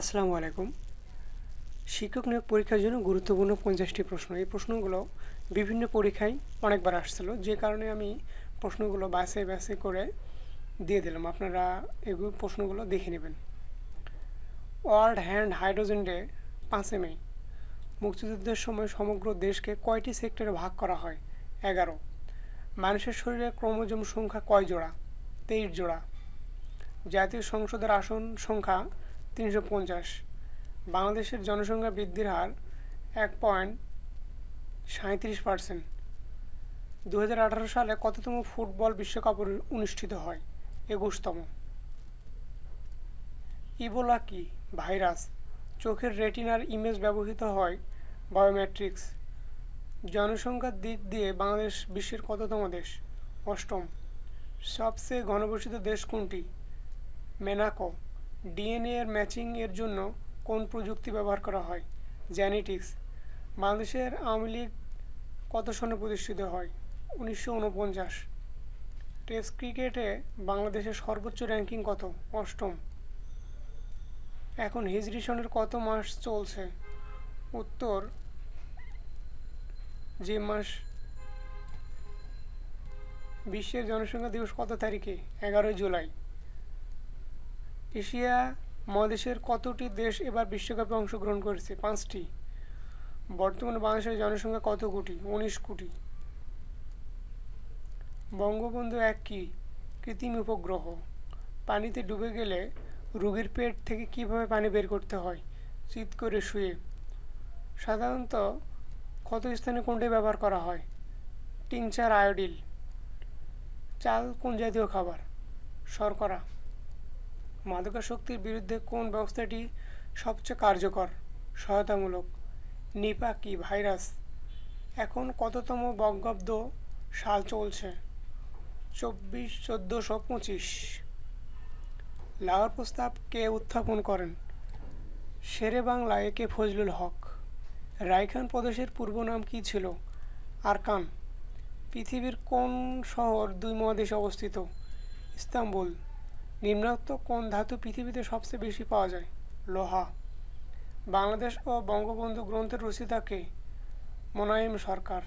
আসসালামু আলাইকুম শিক্ষক নিয়োগ পরীক্ষার জন্য গুরুত্বপূর্ণ পঞ্চাশটি প্রশ্ন এই প্রশ্নগুলো বিভিন্ন পরীক্ষায় অনেকবার আসছিল যে কারণে আমি প্রশ্নগুলো বাসে বাসে করে দিয়ে দিলাম আপনারা এগুলো প্রশ্নগুলো দেখে নেবেন ওয়ার্ল্ড হ্যান্ড হাইড্রোজেন ডে পাঁচে মে মুক্তিযুদ্ধের সময় সমগ্র দেশকে কয়টি সেক্টরে ভাগ করা হয় এগারো মানুষের শরীরে ক্রোমোজোম সংখ্যা কয় জোড়া তেইশ জোড়া জাতীয় সংসদের আসন সংখ্যা তিনশো পঞ্চাশ বাংলাদেশের জনসংখ্যা বৃদ্ধির হার এক পয়েন্ট সাঁত্রিশ পার্সেন্ট দু সালে কততম ফুটবল বিশ্বকাপ অনুষ্ঠিত হয় একুশতম ইবোলা কি ভাইরাস চোখের রেটিনার ইমেজ ব্যবহৃত হয় বায়োমেট্রিক্স জনসংখ্যার দিক দিয়ে বাংলাদেশ বিশ্বের কততম দেশ অষ্টম সবচেয়ে ঘনবসিত দেশ কোনটি মেনাকো ডিএনএ এর ম্যাচিং এর জন্য কোন প্রযুক্তি ব্যবহার করা হয় জেনেটিক্স বাংলাদেশের আওয়ামী লীগ কত সনে প্রতিষ্ঠিত হয় উনিশশো উনপঞ্চাশ টেস্ট ক্রিকেটে বাংলাদেশের সর্বোচ্চ র্যাঙ্কিং কত অষ্টম এখন হিজরি সনের কত মাস চলছে উত্তর যে মাস বিশ্বের জনসংখ্যা দিবস কত তারিখে এগারোই জুলাই এশিয়া মহাদেশের কতটি দেশ এবার বিশ্বকাপে অংশগ্রহণ করেছে পাঁচটি বর্তমানে বাংলাদেশের জনসংখ্যা কত কোটি উনিশ কোটি বঙ্গবন্ধু এক কি কৃত্রিম উপগ্রহ পানিতে ডুবে গেলে রোগীর পেট থেকে কিভাবে পানি বের করতে হয় চিত করে শুয়ে সাধারণত কত স্থানে কোনটি ব্যবহার করা হয় টিনচার আয়োডিল চাল কোন জাতীয় খাবার শর্করা মাদকাশক্তির বিরুদ্ধে কোন ব্যবস্থাটি সবচেয়ে কার্যকর সহায়তামূলক নিপা কি ভাইরাস এখন কততম বজ্ঞাব্দ সাল চলছে চব্বিশ চোদ্দোশো পঁচিশ লাহোর প্রস্তাব কে উত্থাপন করেন শেরে বাংলা একে ফজলুল হক রায়খান প্রদেশের পূর্ব নাম কী ছিল আরকান পৃথিবীর কোন শহর দুই মহাদেশে অবস্থিত ইস্তাম্বুল নিম্নোক্ত কোন ধাতু পৃথিবীতে সবচেয়ে বেশি পাওয়া যায় লোহা বাংলাদেশ ও বঙ্গবন্ধু গ্রন্থের রচিতাকে মোনায়েম সরকার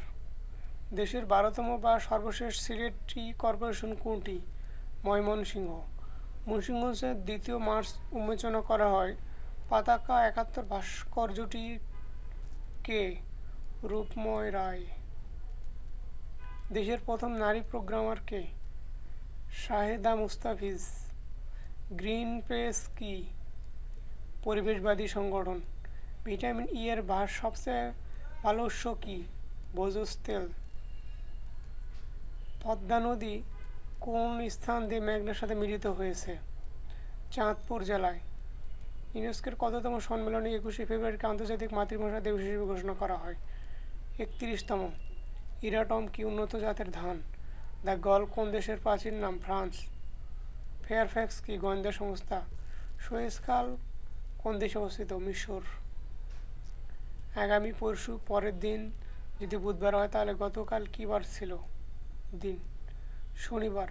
দেশের বারোতম বা সর্বশেষ সিলেটি কর্পোরেশন কোনটি ময়মনসিংহ মুন্সিগঞ্জের দ্বিতীয় মার্চ উন্মোচনা করা হয় পাতাকা একাত্তর ভাস্কর্যটি কে রূপময় রায় দেশের প্রথম নারী প্রোগ্রামার কে শাহেদা মুস্তাফিজ গ্রিন পেস কি পরিবেশবাদী সংগঠন ভিটামিন ই e এর বাস সবচেয়ে ভালো উৎস কী বজুস তেল পদ্মা নদী কোন স্থান দিয়ে মেঘনার সাথে মিলিত হয়েছে চাঁদপুর জেলায় ইউনেস্কোর কততম সম্মেলনে একুশে ফেব্রুয়ারিকে আন্তর্জাতিক মাতৃভাষা দিবস হিসেবে ঘোষণা করা হয় একত্রিশতম ইরাটম কি উন্নত জাতের ধান দ্য গল কোন দেশের প্রাচীন নাম ফ্রান্স ফেয়ারফ্যাক্স কি গোয়েন্দা সংস্থা সোয়েসকাল কোন দেশে অবস্থিত মিশর আগামী পরশু পরের দিন যদি বুধবার হয় তাহলে গতকাল কী বার ছিল দিন শনিবার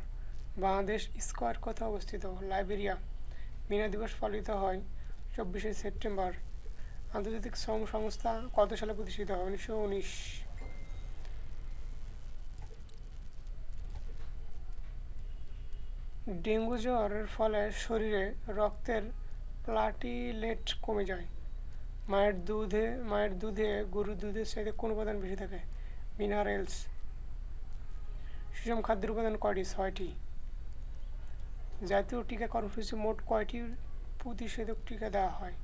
বাংলাদেশ স্কোয়ার কোথায় অবস্থিত লাইবেরিয়া মিনা দিবস পালিত হয় চব্বিশে সেপ্টেম্বর আন্তর্জাতিক শ্রম সংস্থা কত সালে প্রতিষ্ঠিত হয় উনিশশো উনিশ ডেঙ্গু জ্বরের ফলে শরীরে রক্তের প্লাটিলেট কমে যায় মায়ের দুধে মায়ের দুধে গরুর দুধের সাথে কোন উপাদান বেশি থাকে মিনারেলস সুষম খাদ্যের উপাদান কয়টি ছয়টি জাতীয় টিকা কর্মসূচি মোট কয়টি প্রতিষেধক টিকা দেওয়া হয়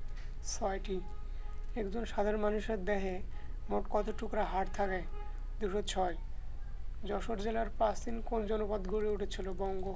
ছয়টি একজন সাধারণ মানুষের দেহে মোট কত টুকরা হাড় থাকে দুশো ছয় যশোর জেলার প্রাচীন কোন জনপদ গড়ে উঠেছিল বঙ্গ